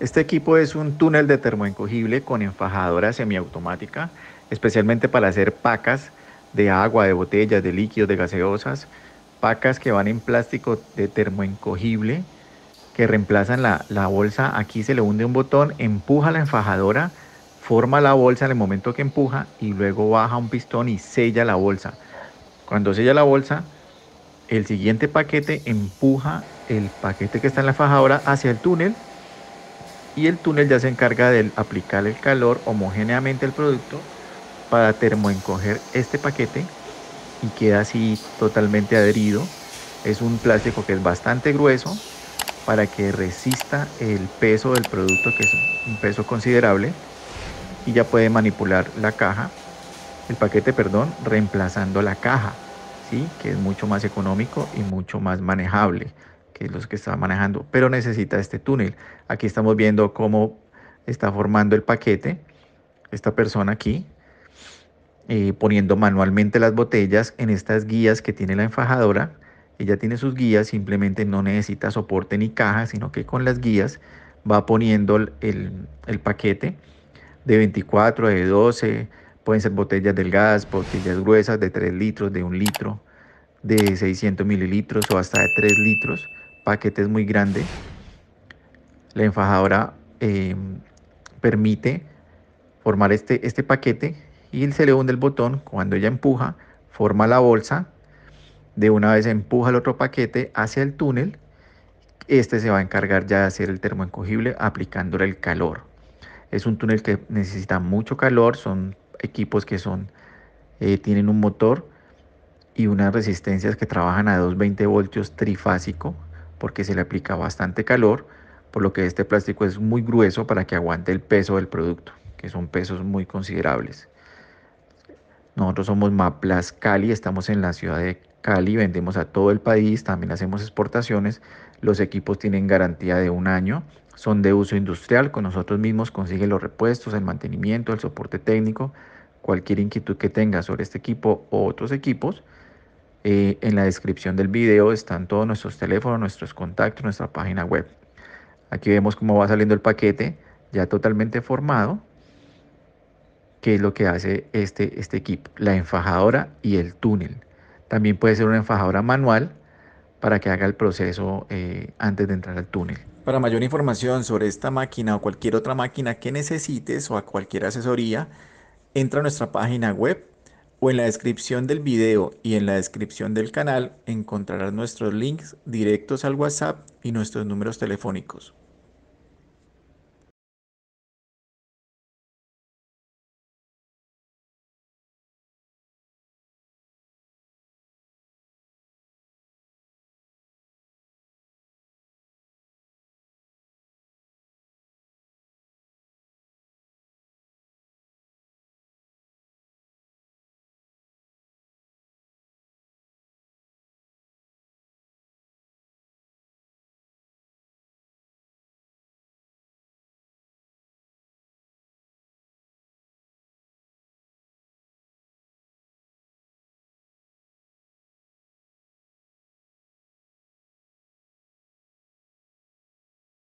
Este equipo es un túnel de termoencogible con enfajadora semiautomática, especialmente para hacer pacas de agua, de botellas, de líquidos, de gaseosas, pacas que van en plástico de termoencogible que reemplazan la, bolsa. Aquí se le hunde un botón, empuja la enfajadora, forma la bolsa en el momento que empuja y luego baja un pistón y sella la bolsa. Cuando sella la bolsa, el siguiente paquete empuja el paquete que está en la enfajadora hacia el túnel y el túnel ya se encarga de aplicar el calor homogéneamente al producto para termoencoger este paquete y queda así totalmente adherido. Es un plástico que es bastante grueso para que resista el peso del producto que es un peso considerable y ya puede manipular la caja, el paquete, perdón, reemplazando la caja, ¿sí? que es mucho más económico y mucho más manejable los que está manejando, pero necesita este túnel. Aquí estamos viendo cómo está formando el paquete esta persona aquí, eh, poniendo manualmente las botellas en estas guías que tiene la enfajadora. Ella tiene sus guías, simplemente no necesita soporte ni caja, sino que con las guías va poniendo el, paquete de 24, de 12, pueden ser botellas delgadas, botellas gruesas de 3 litros, de 1 litro, de 600 mililitros o hasta de 3 litros paquete es muy grande, la enfajadora eh, permite formar este, este paquete y se le hunde el botón. Cuando ella empuja, forma la bolsa. De una vez empuja el otro paquete hacia el túnel. Este se va a encargar ya de hacer el termoencogible aplicándole el calor. Es un túnel que necesita mucho calor. Son equipos que son, eh, tienen un motor y unas resistencias que trabajan a 220 voltios trifásico porque se le aplica bastante calor, por lo que este plástico es muy grueso para que aguante el peso del producto, que son pesos muy considerables. Nosotros somos Maplas Cali, estamos en la ciudad de Cali, vendemos a todo el país, también hacemos exportaciones. Los equipos tienen garantía de un año, son de uso industrial, con nosotros mismos consiguen los repuestos, el mantenimiento, el soporte técnico. Cualquier inquietud que tenga sobre este equipo o otros equipos, eh, en la descripción del video están todos nuestros teléfonos, nuestros contactos, nuestra página web. Aquí vemos cómo va saliendo el paquete ya totalmente formado. que es lo que hace este, este kit? La enfajadora y el túnel. También puede ser una enfajadora manual para que haga el proceso eh, antes de entrar al túnel. Para mayor información sobre esta máquina o cualquier otra máquina que necesites o a cualquier asesoría, entra a nuestra página web o en la descripción del video y en la descripción del canal encontrarás nuestros links directos al WhatsApp y nuestros números telefónicos.